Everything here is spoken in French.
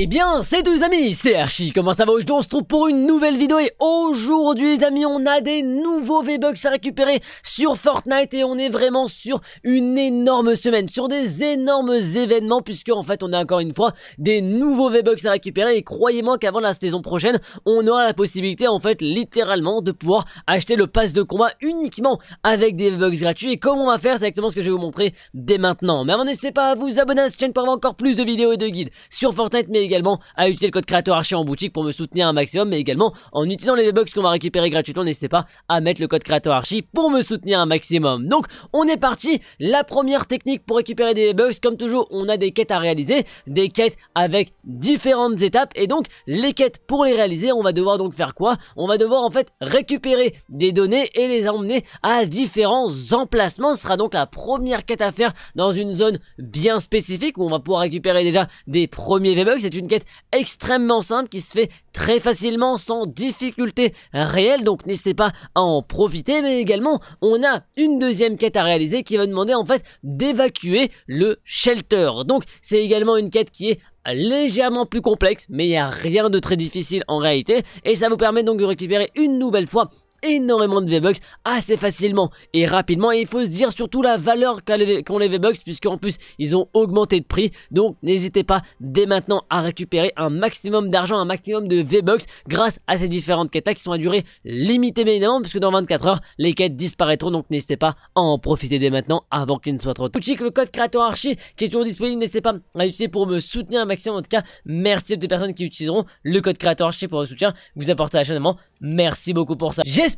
Eh bien, c'est deux amis, c'est Archie, comment ça va Aujourd'hui on se trouve pour une nouvelle vidéo et aujourd'hui les amis on a des nouveaux V-Bucks à récupérer sur Fortnite et on est vraiment sur une énorme semaine, sur des énormes événements puisque en fait on a encore une fois des nouveaux V-Bucks à récupérer et croyez-moi qu'avant la saison prochaine on aura la possibilité en fait littéralement de pouvoir acheter le pass de combat uniquement avec des V-Bucks gratuits et comment on va faire c'est exactement ce que je vais vous montrer dès maintenant. Mais avant n'hésitez pas à vous abonner à cette chaîne pour avoir encore plus de vidéos et de guides sur Fortnite également à utiliser le code créateur archi en boutique pour me soutenir un maximum, mais également en utilisant les bucks qu'on va récupérer gratuitement, n'hésitez pas à mettre le code créateur archi pour me soutenir un maximum. Donc on est parti, la première technique pour récupérer des bucks, comme toujours on a des quêtes à réaliser, des quêtes avec différentes étapes, et donc les quêtes pour les réaliser, on va devoir donc faire quoi On va devoir en fait récupérer des données et les emmener à différents emplacements, ce sera donc la première quête à faire dans une zone bien spécifique où on va pouvoir récupérer déjà des premiers V-Bucks, c'est une quête extrêmement simple qui se fait très facilement sans difficulté réelle, donc n'hésitez pas à en profiter, mais également on a une deuxième quête à réaliser qui va demander en fait d'évacuer le shelter. Donc c'est également une quête qui est légèrement plus complexe, mais il n'y a rien de très difficile en réalité, et ça vous permet donc de récupérer une nouvelle fois énormément de V-Bucks assez facilement et rapidement. Et il faut se dire surtout la valeur qu'ont les, V-Bucks, puisqu'en plus, ils ont augmenté de prix. Donc, n'hésitez pas dès maintenant à récupérer un maximum d'argent, un maximum de V-Bucks grâce à ces différentes quêtes qui sont à durée limitée, bien évidemment, puisque dans 24 heures, les quêtes disparaîtront. Donc, n'hésitez pas à en profiter dès maintenant avant qu'il ne soit trop que Le code créateur archi qui est toujours disponible, n'hésitez pas à l'utiliser pour me soutenir un maximum. En tout cas, merci à toutes les personnes qui utiliseront le code créateur archi pour le soutien. Vous apportez à la chaîne, Merci beaucoup pour ça. J'espère